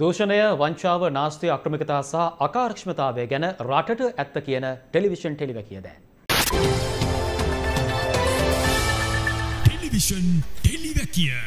දූෂණය වංචාව නාස්තිය අක්‍රමිකතා සහ අකාර්ක්ෂමතාවය ගැන රටට ඇත්ත කියන ටෙලිවිෂන් ටෙලිවැකිය දැන්. ටෙලිවිෂන් ටෙලිවැකිය.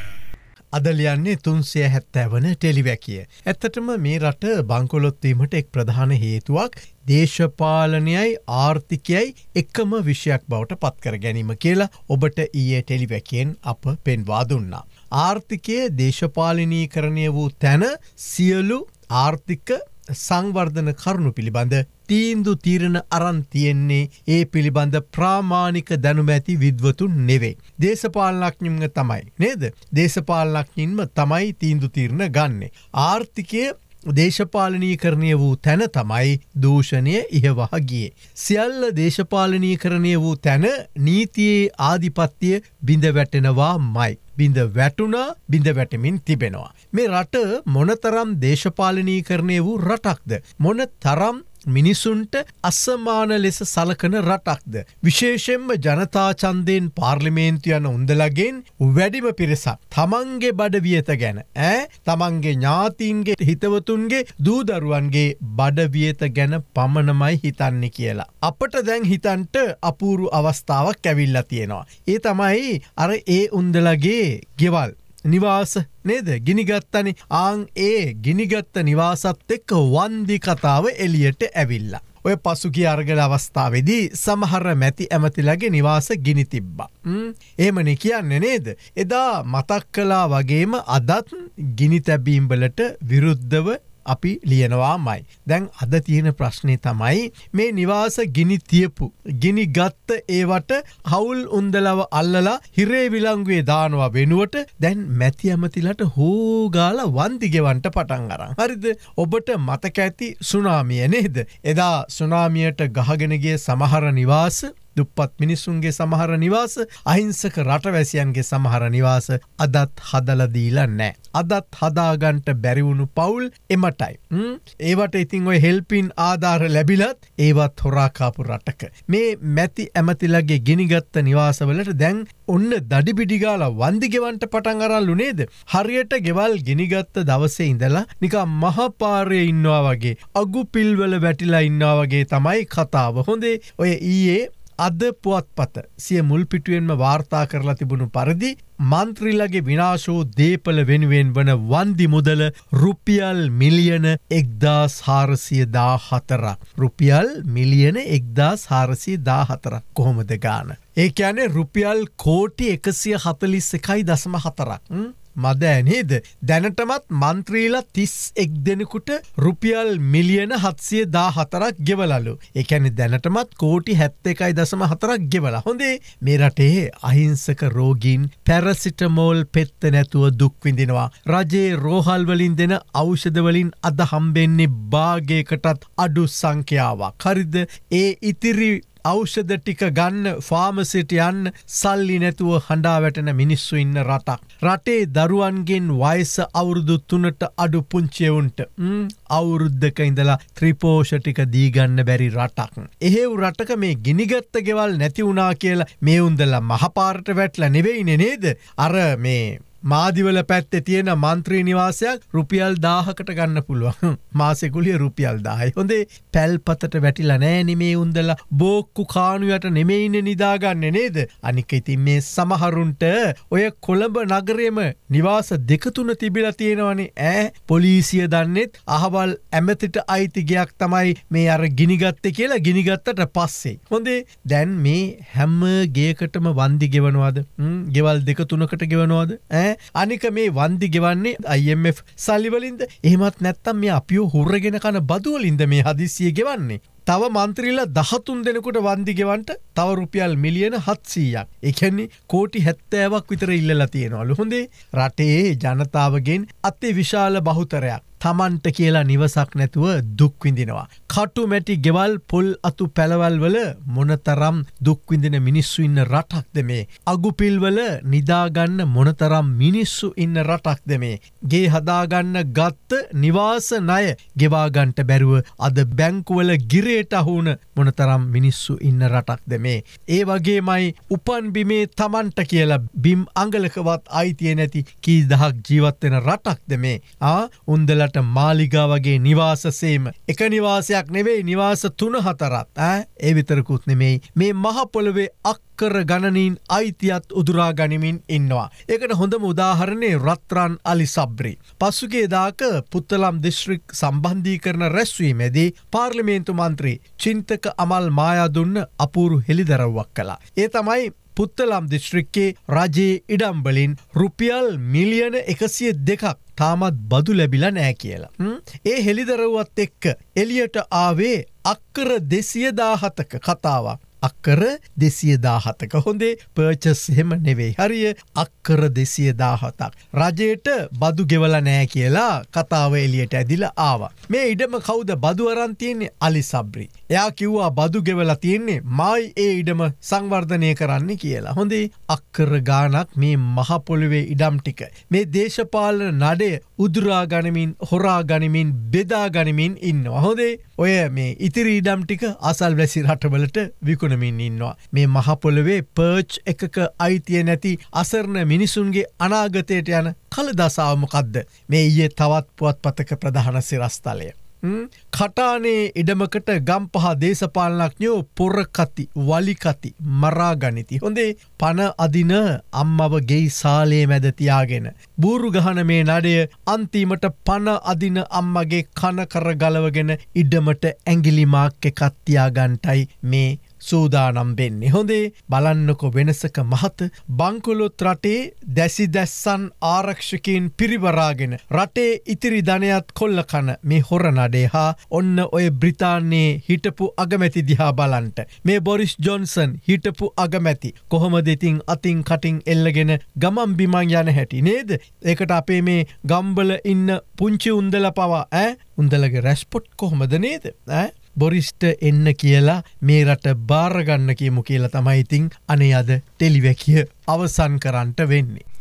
අදලියන්නේ තුන්සය හැත්තෑවන ටෙලිවැකිය. ඇත්තටම මේ රට බංකොලොත්වීමට එක් ප්‍රධාන හේතුවක් දේශපාලනයයි ආර්ථිකයයි එක්කම විෂයක් බවට පත්කර ගැනීම කියලා ඔබට ඊයේ ටෙලිවැකෙන් අප පෙන්වා දුන්නා. ආර්ථිකයේ දේශපාලනීකරණය වූ තැන සියලු ආර්ථික සංවර්ධන කරුණු පිළිබඳ තීන්දු තීරණ අරන් තියෙන්නේ ඒ පිළිබඳ ප්‍රාමාණික දැනුමැති විද්වතුන් නෙවෙයි. දේශපාලනඥින්ම තමයි. නේද? දේශපාලනඥින්ම තමයි තීන්දු තීරණ ගන්නෙ. ආර්ථිකයේ දේශපාලනීකරණය වූ තැන තමයි දූෂණය ඉහවහගිය. සියල්ල දේශපාලනීකරණය වූ තැන නීතියේ ආධිපත්තිය බිඳ වැටෙනවා මයි. බිඳ වැටුණා බිඳ වැටමින් තිබෙනවා. මේ රට මොනතරම් දේශපාලනීකරණය වූ රටක්ද. මොන තරම් මිනිසුන්ට අස්සමාන ලෙස සලකන රටක්ද. විශේෂෙන්ම ජනතාචන්දයෙන් පාර්ලිමේන්තු යන උන්දලගෙන් වැඩිම පිරිසක්. තමන්ගේ බඩ වියත ගැන ඇ තමන්ගේ ඥාතීන්ගේ හිතවතුන්ගේ දූදරුවන්ගේ බඩවියත ගැන පමණමයි හිතන්නේ කියලා. අපට දැන් හිතන්ට අපූරු අවස්ථාවක් කැවිල්ලා තියෙනවා. ඒ තමයි අර ඒ උන්දලගේ ගෙවල්. නිවාස නේද ගිනිගත්තන ආං ඒ ගිනිගත්ත නිවාසත් එක්ක වන්දි කතාව එලියට ඇවිල්ලා. ඔය පසුගිය අර්ගල අවස්ථාවේදී සමහර මැති ඇමතිලගේ නිවාස ගිනි තිබ්බා. එහෙමන කියන්න නේද. එදා මතක් කලා වගේම අදත් ගිනි තැබීම්බලට විරුද්ධව අපි ලියනවාමයි. දැන් අද තියෙන ප්‍රශ්නය තමයි මේ නිවාස ගිනි තියපු. ගිනි ගත්ත ඒවට හවුල් උන්දලව අල්ලලා හිරේ විලංගුවේ දානවා වෙනුවට දැන් මැති ඇමතිලට හෝගාල වන්දිගෙවන්ට පටන් අරන්. හරිද ඔබට මතක ඇති සුනාමිය නේද. එදා සුනාමියට ගහගෙනගේ සමහර නිවාස දුප්පත් මිනිස්සුන්ගේ සමහර නිවාස අහිංසක රටවැසියන්ගේ සමහර නිවාස අදත් හදලදීලා නෑ. අදත් හදාගන්ට බැරිවුණු පවුල් එමටයි. ඒවට ඉතිං ඔය හෙල්පින් ආධාර ලැබිලත් ඒවත් හොරාකාපු රටක. මේ මැති ඇමතිලගේ ගිනිගත්ත නිවාසවලට දැන් ඔන්න දඩිබිඩිගාල වන්දිගෙවන්ට පටන් අරල්ලු නේද. හරියට ගෙවල් ගිනිගත්ත දවසේ ඉඳලා නිකා මහපාරය ඉන්නවා වගේ. අගු පිල්වල වැටිලා ඉන්නා වගේ තමයි කතාව හොඳේ ඔය ඊයේ අද පුවත්පත සිය මුල්පිටුවෙන්ම වාර්තා කරලා තිබුණු පරිදි මන්ත්‍රීලගේ විනාශෝ දේපල වෙනුවෙන් වන වන්දි මුදල රුපියල් මිලියන එක්දා සාරසිය දා හතර. රුපියල් මිලියන එක්දා සාරසිය දා හතරක් කොහොමද ගාන. ඒ ඇනේ රුපියල් කෝටි එකසිය හතලිස් එකයි දසම හතරක්. මදෑ නේද. දැනටමත් මන්ත්‍රීලා තිස් එක් දෙනෙකුට රුපියල් මිලියන හත්සිය දා හතරක් ගෙවලලු. එකැනි දැනටමත් කෝටි හැත්ත එකයි දසම හතරක් ගෙවල හොඳේ මේ රටේ අහිංසක රෝගීන් පැරසිටමෝල් පෙත්ත නැතුව දුක්විඳිනවා. රජයේ රෝහල්වලින් දෙන අෞෂධවලින් අද හම්බෙන්නේ බාගේකටත් අඩු සංඛ්‍යාවක්. හරිද ඒ ඉතිරි ඖෂධ ටික ගන්න ෆාමසිට යන්න සල්ලි නැතුව හඬා වැටෙන මිනිස්සු ඉන්න රටක්. රටේ දරුවන්ගෙන් වයස අවුරුදු තුනට අඩු පුංචියවුන්ට අවුරුද්ධක ඉඳලා ත්‍රිපෝෂ ටික දීගන්න බැරි රටක්. එහෙව් රටක මේ ගිනිගත්ත ගෙවල් නැතිවුණා කියලා මේ උන්දලා මහපාරට වැටල නෙවෙයින නේද අර මේ මාදිවල පැත්තේ තියෙන මන්ත්‍රී නිවාසයක් රුපියල් දාහකට ගන්න පුළුවන් මාසෙකුලිය රුපියල් දායි හොඳේ පැල්පතට වැටිලා නෑ නෙමේ උන්දලා බෝක්කු කානුයට නෙමෙයින නිදාගන්න නේද අනික ඉතින් මේ සමහරුන්ට ඔය කොළඹ නගරයම නිවාස දෙකතුන තිබිලා තියෙනවනේ ඈ පොලිසිය දන්නෙත් අහවල් ඇමතිට අයිතිගයක් තමයි මේ අර ගිනිගත්ත කියලා ගිනිගත්තට පස්සේ හොඳේ දැන් මේ හැම්ම ගේකටම වන්දි ගෙවනවාද ගෙවල් දෙකතුනකට ගෙවනවාද ඇ නෑ අනික මේ වන්දි ගෙවන්නේ IMF සල්ලිවලින්ද එහමත් නැත්තම් මේ අපිෝ හුරගෙන කන බදුවලින්ද මේ හදිසිය ගෙවන්නේ තව මන්ත්‍රීලා දහතුන් දෙනකුට වන්දිගෙවන්ට තව රුපියල් මිලියන හත්සීයක් එකන්නේ කෝටි හැත්තෑවක් විතර ඉල්ලලා තියෙනවලු හොඳේ රටේ ජනතාවගෙන් අත්තේ විශාල බහුතරයක් තමන්ට කියලා නිවසක් නැතුව දුක්විඳිනවා. කටු මැටි ගෙවල් පොල් අතු පැළවල්වල මොනතරම් දුක්විඳෙන මිනිස්සු ඉන්න රටක්ද මේ. අගුපිල්වල නිදාගන්න මොනතරම් මිනිස්සු ඉන්න රටක්ද මේ. ගේ හදාගන්න ගත්ත නිවාස ණය ගෙවාගන්ට බැරුව අද බැංකුවල ගිරේට අහුන මොනතරම් මිනිස්සු ඉන්න රටක්ද මේ. ඒ වගේමයි උපන්බිමේ තමන්ට කියලා බිම් අඟලකවත් අයිතිය නැති කී දහක් ජීවත්වෙන රටක්ද මේ. ආ උන්දලට මාලිගා වගේ නිවාසසේම එක නිවාසයක් විතරක් නෙවෙයි නිවාස තුන හතරත් ඒ විතරකුත් නෙමෙයි මේ මහපොළොවේ අක්කර ගණනින් අයිතියත් උදුරා ගනිමින් ඉන්නවා. ඒකට හොඳම උදාහරණේ රත්රන් අලි සබ්‍රි. පසුගේ දාක පුත්තලම් දිශ්‍රික් සම්බන්ධී කරන රැස්වීමේදී පාර්ලිමේන්තු මන්ත්‍රී චින්තක අමල් මායාදුන්න අපූරු හෙළිදරව්වක් කලා. ඒ තමයි පුත්තලම් දිස්ත්‍රික්කේ රජයේ ඉඩම්බලින් රුපියල් මිලියන එකසිය දෙකක් තාමත් බදු ලැබිල නෑ කියලා. ඒ හෙළිදරවත් එක්ක එලියට ආවේ අක්කර දෙසිය දාහතක කතාවක්. අක්කර දෙසිය දාහතක හොඳේ පර්චස් හෙම නෙවෙයි හරිය අක්කර දෙසිය දාහතක්. රජයට බදු ගෙවල නෑ කියලා කතාව එලියට ඇදිල ආවා. මේ ඉඩම කවුද බදුවරන්තියන්නේ අලි සබ්‍රී. එයා කිව්වා බදු ගෙවලා තියෙන්නේ මයි ඒ ඉඩම සංවර්ධනය කරන්න කියලා. හොඳේ අක්කර ගානක් මේ මහපොළුවේ ඉඩම් ටික. මේ දේශපාලන නඩේ උදුරා ගනිමින් හොරා ගනිමින් බෙදා ගනිමින් ඉන්නවා. හොදේ ඔය මේ ඉතිරි ඉඩම් ටික අසල් වැසි රටවලට විකුණමින් ඉන්නවා. මේ මහපොළොවේ පර්ච් එකක අයිතිය නැති අසරණ මිනිසුන්ගේ අනාගතයට යන කල දසාවමකක්ද මේ ඊයේ තවත් පුවත් පතක ප්‍රධාන සිරස්ථලය. කටානේ ඉඩමකට ගම්පහ දේශපාලනක්ඥෝ පොරකති වලිකති මරාගනිති. හොඳේ පණ අදින අම්මව ගෙයි සාලේ මැදතියාගෙන. බූරු ගහන මේ නඩය අන්තිමට පණ අදින අම්මගේ කනකර ගලවගෙන ඉඩමට ඇගිලිමාක්ක කත්තියාගන්ටයි මේ සූදානම් වෙන්නේ. හොඳේ බලන්නකො වෙනසක මහත බංකොලොත් රටේ දැසි දැස්සන් ආරක්ෂකයෙන් පිරිවරාගෙන රටේ ඉතිරි ධනයත් කොල්ල කන මේ හොර නඩේ හා ඔන්න ඔය බ්‍රිතාන්නේ හිටපු අගමැති දිහා බලන්ට. මේ බොරිස් ජොන්සන් හිටපු අගමැති කොහොම දෙතින් අතින් කටින් එල්ලගෙන ගමම් බිමං යන හැටි නේද. ඒකට අපේ මේ ගම්බල ඉන්න පුංචි උන්දල පවා ඇ උන්දලගේ රැස්පොට් කොහොමද නේද ඇ? බොරිස්ට එන්න කියලා මේ රට බාරගන්න කියමු කියලා තමයිඉතිං අනේ අද ටෙලිවැකිය අවසන් කරන්ට වෙන්නේ.